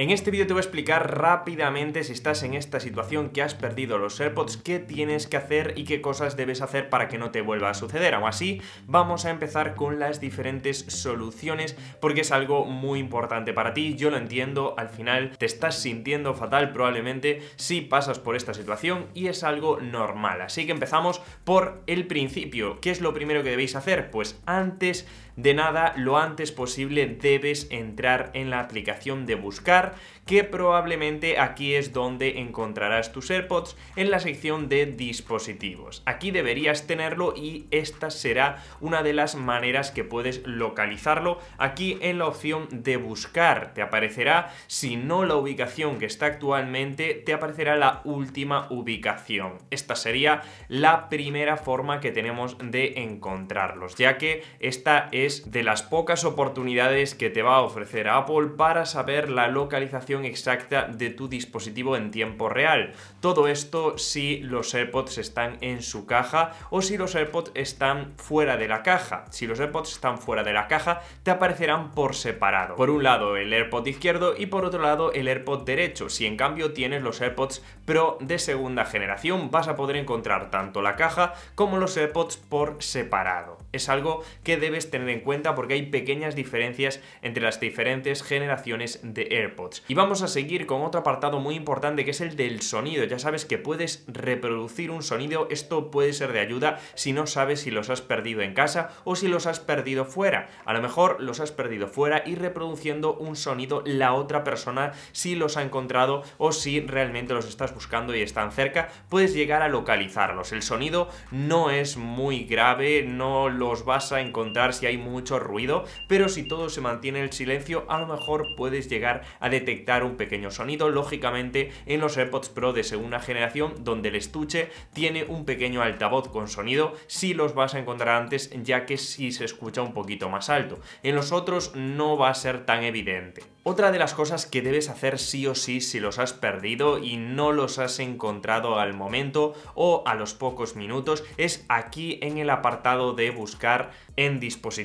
En este vídeo te voy a explicar rápidamente si estás en esta situación que has perdido los AirPods, qué tienes que hacer y qué cosas debes hacer para que no te vuelva a suceder. Aún así, vamos a empezar con las diferentes soluciones porque es algo muy importante para ti, yo lo entiendo, al final te estás sintiendo fatal probablemente si pasas por esta situación y es algo normal. Así que empezamos por el principio. ¿Qué es lo primero que debéis hacer? Pues antes de nada, lo antes posible debes entrar en la aplicación de buscar, que probablemente aquí es donde encontrarás tus AirPods en la sección de dispositivos. Aquí deberías tenerlo y esta será una de las maneras que puedes localizarlo. Aquí en la opción de buscar te aparecerá, si no la ubicación que está actualmente, te aparecerá la última ubicación. Esta sería la primera forma que tenemos de encontrarlos, ya que esta es de las pocas oportunidades que te va a ofrecer Apple para saber la localización exacta de tu dispositivo en tiempo real. Todo esto si los AirPods están en su caja o si los AirPods están fuera de la caja. Si los AirPods están fuera de la caja, te aparecerán por separado. Por un lado el AirPod izquierdo y por otro lado el AirPod derecho. Si en cambio tienes los AirPods Pro de segunda generación, vas a poder encontrar tanto la caja como los AirPods por separado. Es algo que debes tener en cuenta porque hay pequeñas diferencias entre las diferentes generaciones de AirPods. Y vamos a seguir con otro apartado muy importante que es el del sonido. Ya sabes que puedes reproducir un sonido, esto puede ser de ayuda si no sabes si los has perdido en casa o si los has perdido fuera. A lo mejor los has perdido fuera y reproduciendo un sonido la otra persona si los ha encontrado o si realmente los estás buscando y están cerca, puedes llegar a localizarlos. El sonido no es muy grave, no los vas a encontrar si hay mucho ruido, pero si todo se mantiene en silencio, a lo mejor puedes llegar a detectar un pequeño sonido, lógicamente en los AirPods Pro de segunda generación, donde el estuche tiene un pequeño altavoz con sonido, si los vas a encontrar antes, ya que si se escucha un poquito más alto. En los otros no va a ser tan evidente. Otra de las cosas que debes hacer sí o sí si los has perdido y no los has encontrado al momento o a los pocos minutos es aquí en el apartado de buscar en dispositivos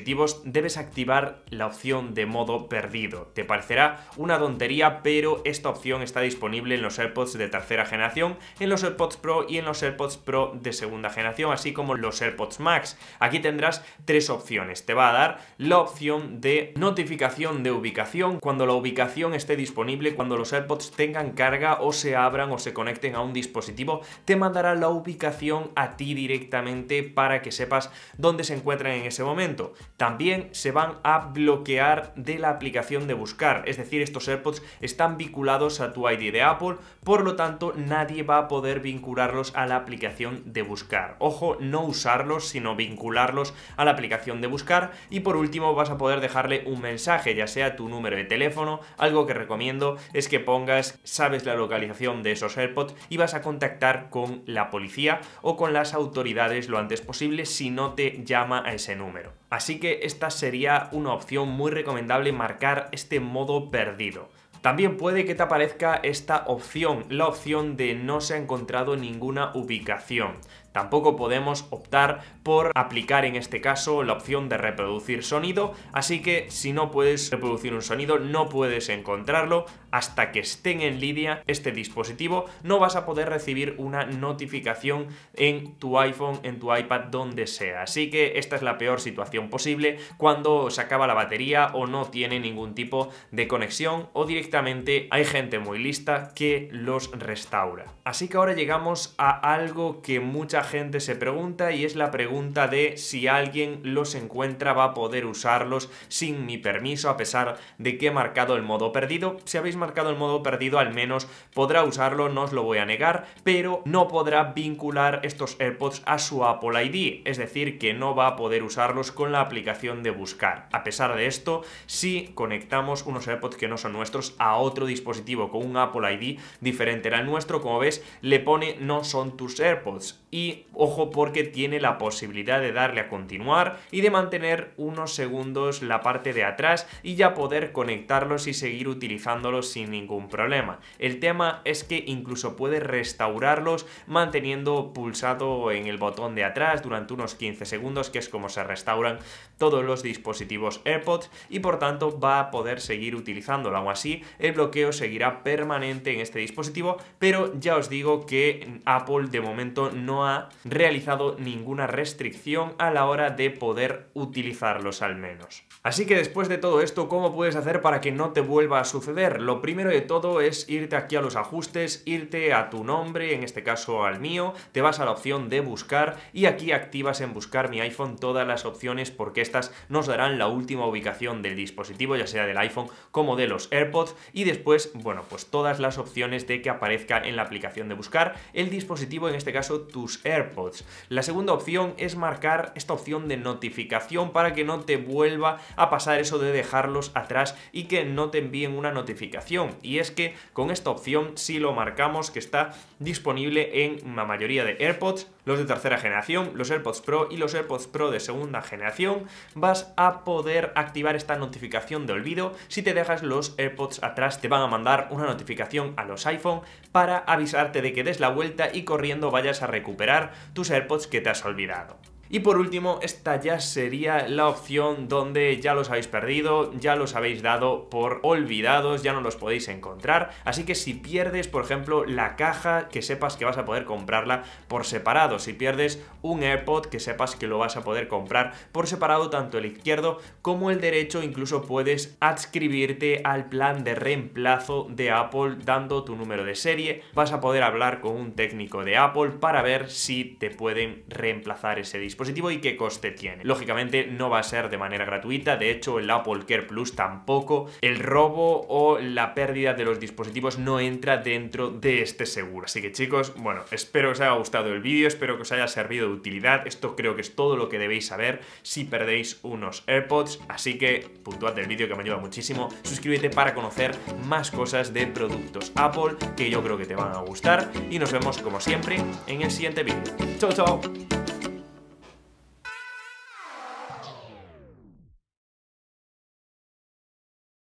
debes activar la opción de modo perdido. Te parecerá una tontería, pero esta opción está disponible en los AirPods de tercera generación, en los AirPods Pro y en los AirPods Pro de segunda generación, así como los AirPods Max. Aquí tendrás tres opciones. Te va a dar la opción de notificación de ubicación cuando la ubicación esté disponible, cuando los AirPods tengan carga o se abran o se conecten a un dispositivo, te mandará la ubicación a ti directamente para que sepas dónde se encuentran en ese momento también se van a bloquear de la aplicación de buscar. Es decir, estos AirPods están vinculados a tu ID de Apple, por lo tanto nadie va a poder vincularlos a la aplicación de buscar. Ojo, no usarlos, sino vincularlos a la aplicación de buscar. Y por último vas a poder dejarle un mensaje, ya sea tu número de teléfono. Algo que recomiendo es que pongas, sabes la localización de esos AirPods y vas a contactar con la policía o con las autoridades lo antes posible si no te llama a ese número. Así que esta sería una opción muy recomendable marcar este modo perdido. También puede que te aparezca esta opción, la opción de no se ha encontrado ninguna ubicación. Tampoco podemos optar por aplicar en este caso la opción de reproducir sonido, así que si no puedes reproducir un sonido no puedes encontrarlo hasta que estén en línea este dispositivo, no vas a poder recibir una notificación en tu iPhone, en tu iPad, donde sea. Así que esta es la peor situación posible cuando se acaba la batería o no tiene ningún tipo de conexión o directamente hay gente muy lista que los restaura. Así que ahora llegamos a algo que mucha gente se pregunta y es la pregunta de si alguien los encuentra va a poder usarlos sin mi permiso a pesar de que he marcado el modo perdido. Si habéis marcado el modo perdido al menos podrá usarlo, no os lo voy a negar, pero no podrá vincular estos AirPods a su Apple ID, es decir, que no va a poder usarlos con la aplicación de buscar. A pesar de esto, si conectamos unos AirPods que no son nuestros a otro dispositivo con un Apple ID diferente al nuestro, como ves, le pone no son tus AirPods y ojo porque tiene la posibilidad de darle a continuar y de mantener unos segundos la parte de atrás y ya poder conectarlos y seguir utilizándolos sin ningún problema. El tema es que incluso puede restaurarlos manteniendo pulsado en el botón de atrás durante unos 15 segundos, que es como se restauran todos los dispositivos AirPods y por tanto va a poder seguir utilizándolo. Aún así, el bloqueo seguirá permanente en este dispositivo, pero ya os digo que Apple de momento no ha realizado ninguna restricción a la hora de poder utilizarlos al menos. Así que después de todo esto, ¿cómo puedes hacer para que no te vuelva a suceder? Lo primero de todo es irte aquí a los ajustes, irte a tu nombre, en este caso al mío, te vas a la opción de buscar y aquí activas en buscar mi iPhone todas las opciones porque estas nos darán la última ubicación del dispositivo, ya sea del iPhone como de los AirPods y después, bueno, pues todas las opciones de que aparezca en la aplicación de buscar el dispositivo, en este caso tus AirPods. La segunda opción es marcar esta opción de notificación para que no te vuelva a pasar eso de dejarlos atrás y que no te envíen una notificación. Y es que con esta opción si lo marcamos que está disponible en la mayoría de AirPods, los de tercera generación, los AirPods Pro y los AirPods Pro de segunda generación, vas a poder activar esta notificación de olvido. Si te dejas los AirPods atrás te van a mandar una notificación a los iPhone para avisarte de que des la vuelta y corriendo vayas a recuperar tus AirPods que te has olvidado. Y por último, esta ya sería la opción donde ya los habéis perdido, ya los habéis dado por olvidados, ya no los podéis encontrar. Así que si pierdes, por ejemplo, la caja, que sepas que vas a poder comprarla por separado. Si pierdes un AirPod, que sepas que lo vas a poder comprar por separado, tanto el izquierdo como el derecho. Incluso puedes adscribirte al plan de reemplazo de Apple dando tu número de serie. Vas a poder hablar con un técnico de Apple para ver si te pueden reemplazar ese disco y qué coste tiene. Lógicamente no va a ser de manera gratuita, de hecho el Apple Care Plus tampoco, el robo o la pérdida de los dispositivos no entra dentro de este seguro. Así que chicos, bueno, espero que os haya gustado el vídeo, espero que os haya servido de utilidad, esto creo que es todo lo que debéis saber si perdéis unos AirPods, así que puntuad el vídeo que me ayuda muchísimo, suscríbete para conocer más cosas de productos Apple que yo creo que te van a gustar y nos vemos como siempre en el siguiente vídeo. ¡Chao, chao!